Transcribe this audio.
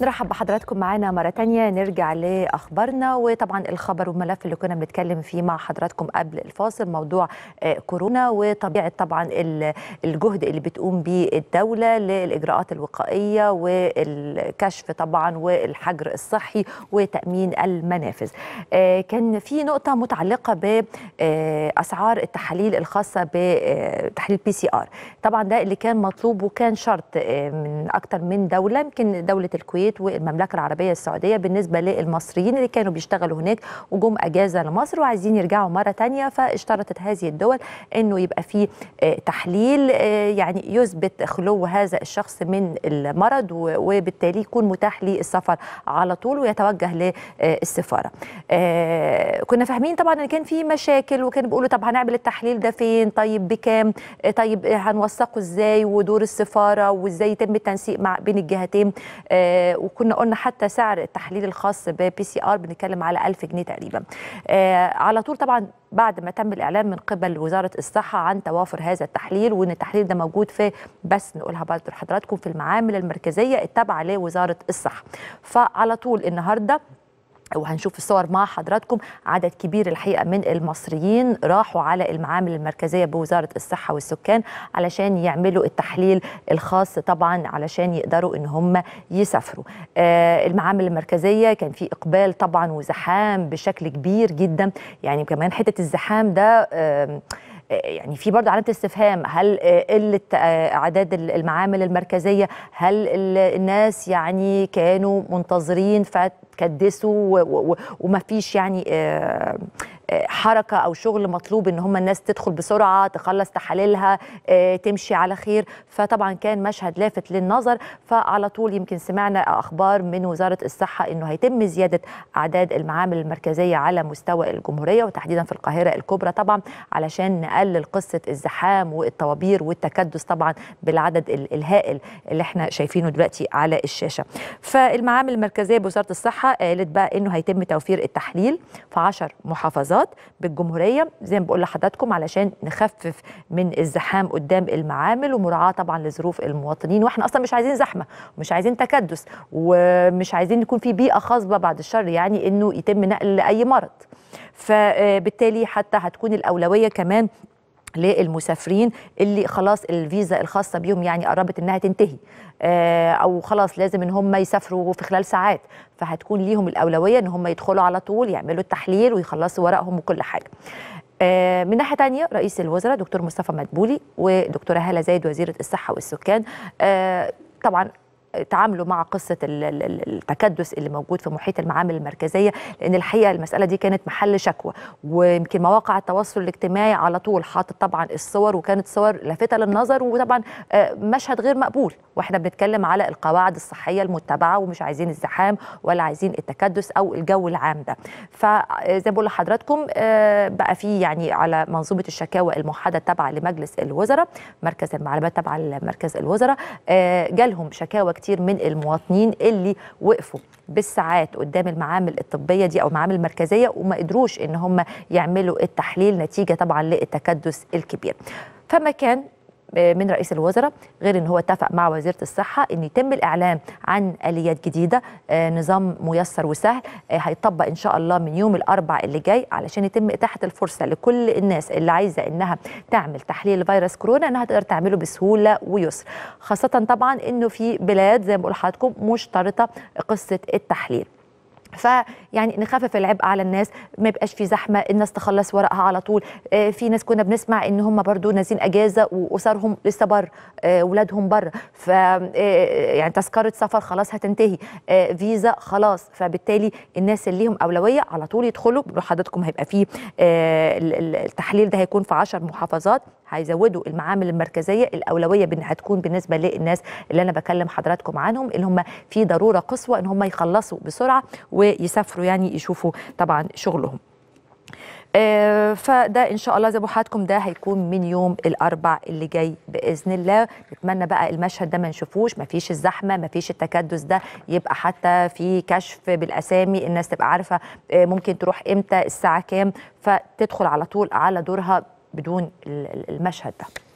نرحب بحضراتكم معانا مرة تانية نرجع لأخبارنا وطبعا الخبر والملف اللي كنا بنتكلم فيه مع حضراتكم قبل الفاصل موضوع آه، كورونا وطبيعة طبعا الجهد اللي بتقوم به الدولة للإجراءات الوقائية والكشف طبعا والحجر الصحي وتأمين المنافذ آه، كان في نقطة متعلقة بأسعار آه، التحاليل الخاصة بتحليل بي سي آر طبعا ده اللي كان مطلوب وكان شرط من أكتر من دولة يمكن دولة الكويت الكويت والمملكه العربيه السعوديه بالنسبه للمصريين اللي كانوا بيشتغلوا هناك وجم اجازه لمصر وعايزين يرجعوا مره ثانيه فاشترطت هذه الدول انه يبقى في آه، تحليل آه، يعني يثبت خلو هذا الشخص من المرض وبالتالي يكون متاح للسفر على طول ويتوجه للسفاره. آه، كنا فاهمين طبعا ان كان في مشاكل وكانوا بيقولوا طب هنعمل التحليل ده فين؟ طيب بكام؟ طيب هنوثقه ازاي ودور السفاره وازاي يتم التنسيق مع بين الجهتين وكنا قلنا حتى سعر التحليل الخاص ببي سي ار بنتكلم على 1000 جنيه تقريبا آه، على طول طبعا بعد ما تم الاعلان من قبل وزاره الصحه عن توافر هذا التحليل وان التحليل ده موجود في بس نقولها برضه لحضراتكم في المعامل المركزيه التابعه لوزاره الصحه فعلى طول النهارده وهنشوف الصور مع حضراتكم عدد كبير الحقيقه من المصريين راحوا على المعامل المركزيه بوزاره الصحه والسكان علشان يعملوا التحليل الخاص طبعا علشان يقدروا ان هم يسافروا آه المعامل المركزيه كان في اقبال طبعا وزحام بشكل كبير جدا يعني كمان حته الزحام ده آه يعني في برضه علامه استفهام هل قله آه، اعداد المعامل المركزيه هل الناس يعني كانوا منتظرين فكدسوا وما فيش يعني آه، آه، حركه او شغل مطلوب ان هم الناس تدخل بسرعه تخلص تحاليلها آه، تمشي على خير فطبعا كان مشهد لافت للنظر فعلى طول يمكن سمعنا اخبار من وزاره الصحه انه هيتم زياده اعداد المعامل المركزيه على مستوى الجمهوريه وتحديدا في القاهره الكبرى طبعا علشان نقلل قصه الزحام والطوابير والتكدس طبعا بالعدد الهائل اللي احنا شايفينه دلوقتي على الشاشه فالمعامل المركزيه بوزاره الصحه قالت بقى انه هيتم توفير التحليل في 10 محافظات بالجمهوريه زي ما بقول لحضراتكم علشان نخفف من الزحام قدام المعامل ومراعاه طبعا لظروف المواطنين واحنا اصلا مش عايزين زحمه ومش عايزين تكدس ومش عايزين يكون في بيئه خصبه بعد الشر يعني انه يتم نقل اي مرض فبالتالي حتى هتكون الاولويه كمان للمسافرين اللي خلاص الفيزا الخاصه بيهم يعني قربت انها تنتهي آه، او خلاص لازم ان هم يسافروا في خلال ساعات فهتكون ليهم الاولويه ان هم يدخلوا على طول يعملوا التحليل ويخلصوا ورقهم وكل حاجه آه، من ناحيه ثانيه رئيس الوزراء دكتور مصطفى مدبولي ودكتوره هاله زايد وزيره الصحه والسكان آه، طبعا تعاملوا مع قصه التكدس اللي موجود في محيط المعامل المركزيه لان الحقيقه المساله دي كانت محل شكوى ويمكن مواقع التواصل الاجتماعي على طول حاطط طبعا الصور وكانت صور لافته للنظر وطبعا آه، مشهد غير مقبول واحنا بنتكلم على القواعد الصحيه المتبعه ومش عايزين الزحام ولا عايزين التكدس او الجو العام ده فزي آه، ما بقول لحضراتكم آه، بقى في يعني على منظومه الشكاوى الموحده التابعه لمجلس الوزراء مركز المعلومات تابعه لمركز الوزراء جالهم شكاوى كتير من المواطنين اللي وقفوا بالساعات قدام المعامل الطبيه دي او المعامل المركزيه وما قدروش ان هم يعملوا التحليل نتيجه طبعا للتكدس الكبير فما كان من رئيس الوزراء غير ان هو اتفق مع وزيره الصحه ان يتم الاعلان عن اليات جديده آه، نظام ميسر وسهل آه، هيطبق ان شاء الله من يوم الاربع اللي جاي علشان يتم اتاحه الفرصه لكل الناس اللي عايزه انها تعمل تحليل فيروس كورونا انها تقدر تعمله بسهوله ويسر خاصه طبعا انه في بلاد زي ما بقول لحضراتكم مشترطه قصه التحليل فيعني نخفف العبء على الناس ما يبقاش في زحمه الناس تخلص ورقها على طول آه، في ناس كنا بنسمع ان هم برضو نازلين اجازه واسرهم لسه بره آه، اولادهم بره ف آه، يعني تذكره سفر خلاص هتنتهي فيزا خلاص فبالتالي الناس اللي ليهم اولويه على طول يدخلوا حضراتكم هيبقى فيه التحليل ده هيكون في 10 محافظات هيزودوا المعامل المركزيه الاولويه هتكون بالنسبه للناس اللي انا بكلم حضراتكم عنهم اللي هم في ضروره قصوى ان هم يخلصوا بسرعه ويسافروا يعني يشوفوا طبعا شغلهم آه فده ان شاء الله زي ما حضراتكم ده هيكون من يوم الاربع اللي جاي باذن الله نتمنى بقى المشهد ده ما نشوفوش ما فيش الزحمه ما فيش التكدس ده يبقى حتى في كشف بالاسامي الناس تبقى عارفه آه ممكن تروح امتى الساعه كام فتدخل على طول على دورها بدون المشهد ده